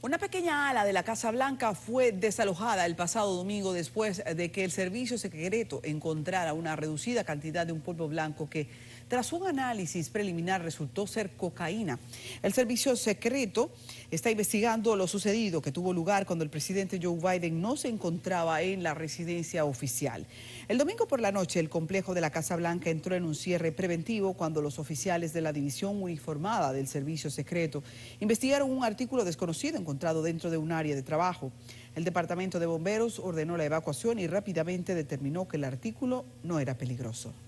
Una pequeña ala de la Casa Blanca fue desalojada el pasado domingo después de que el servicio secreto encontrara una reducida cantidad de un polvo blanco que, tras un análisis preliminar, resultó ser cocaína. El servicio secreto está investigando lo sucedido que tuvo lugar cuando el presidente Joe Biden no se encontraba en la residencia oficial. El domingo por la noche el complejo de la Casa Blanca entró en un cierre preventivo cuando los oficiales de la División Uniformada del Servicio Secreto investigaron un artículo desconocido encontrado dentro de un área de trabajo. El Departamento de Bomberos ordenó la evacuación y rápidamente determinó que el artículo no era peligroso.